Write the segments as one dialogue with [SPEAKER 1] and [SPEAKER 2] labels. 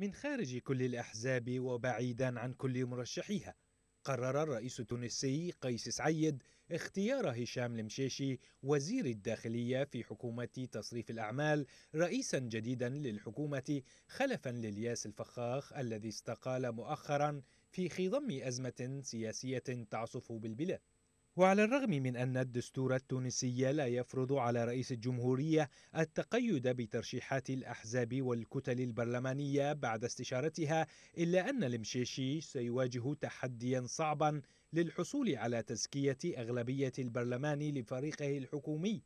[SPEAKER 1] من خارج كل الأحزاب وبعيدا عن كل مرشحيها قرر الرئيس التونسي قيس سعيد اختيار هشام المشيشي وزير الداخلية في حكومة تصريف الأعمال رئيسا جديدا للحكومة خلفا للياس الفخاخ الذي استقال مؤخرا في خضم أزمة سياسية تعصف بالبلاد وعلى الرغم من أن الدستور التونسي لا يفرض على رئيس الجمهورية التقيد بترشيحات الأحزاب والكتل البرلمانية بعد استشارتها إلا أن المشيشي سيواجه تحديا صعبا للحصول على تزكية أغلبية البرلمان لفريقه الحكومي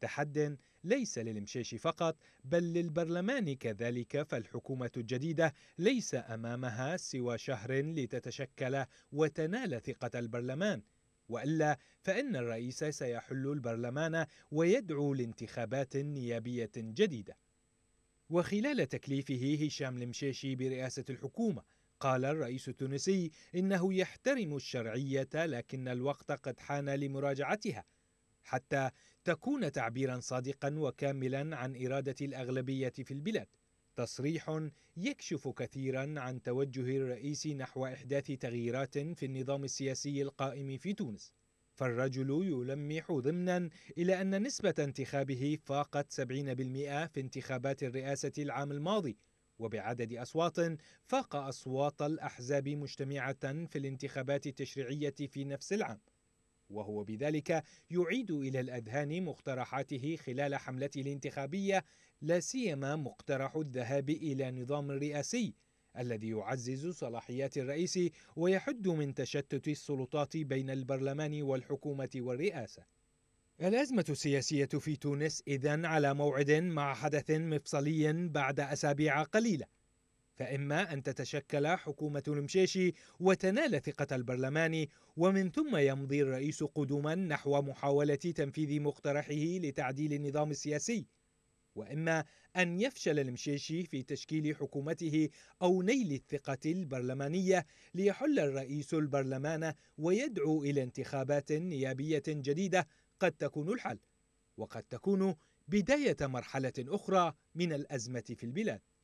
[SPEAKER 1] تحد ليس للمشيشي فقط بل للبرلمان كذلك فالحكومة الجديدة ليس أمامها سوى شهر لتتشكل وتنال ثقة البرلمان والا فان الرئيس سيحل البرلمان ويدعو لانتخابات نيابيه جديده. وخلال تكليفه هشام المشيشي برئاسه الحكومه قال الرئيس التونسي انه يحترم الشرعيه لكن الوقت قد حان لمراجعتها حتى تكون تعبيرا صادقا وكاملا عن اراده الاغلبيه في البلاد. تصريح يكشف كثيرا عن توجه الرئيس نحو احداث تغييرات في النظام السياسي القائم في تونس فالرجل يلمح ضمنا الى ان نسبه انتخابه فاقت 70% في انتخابات الرئاسه العام الماضي وبعدد اصوات فاق اصوات الاحزاب مجتمعه في الانتخابات التشريعيه في نفس العام وهو بذلك يعيد الى الاذهان مقترحاته خلال حملته الانتخابيه لا سيما مقترح الذهاب الى نظام رئاسي الذي يعزز صلاحيات الرئيس ويحد من تشتت السلطات بين البرلمان والحكومه والرئاسه. الأزمة السياسية في تونس إذن على موعد مع حدث مفصلي بعد أسابيع قليلة فإما أن تتشكل حكومة المشيشي وتنال ثقة البرلمان ومن ثم يمضي الرئيس قدما نحو محاولة تنفيذ مقترحه لتعديل النظام السياسي وإما أن يفشل المشيشي في تشكيل حكومته أو نيل الثقة البرلمانية ليحل الرئيس البرلمان ويدعو إلى انتخابات نيابية جديدة قد تكون الحل وقد تكون بداية مرحلة أخرى من الأزمة في البلاد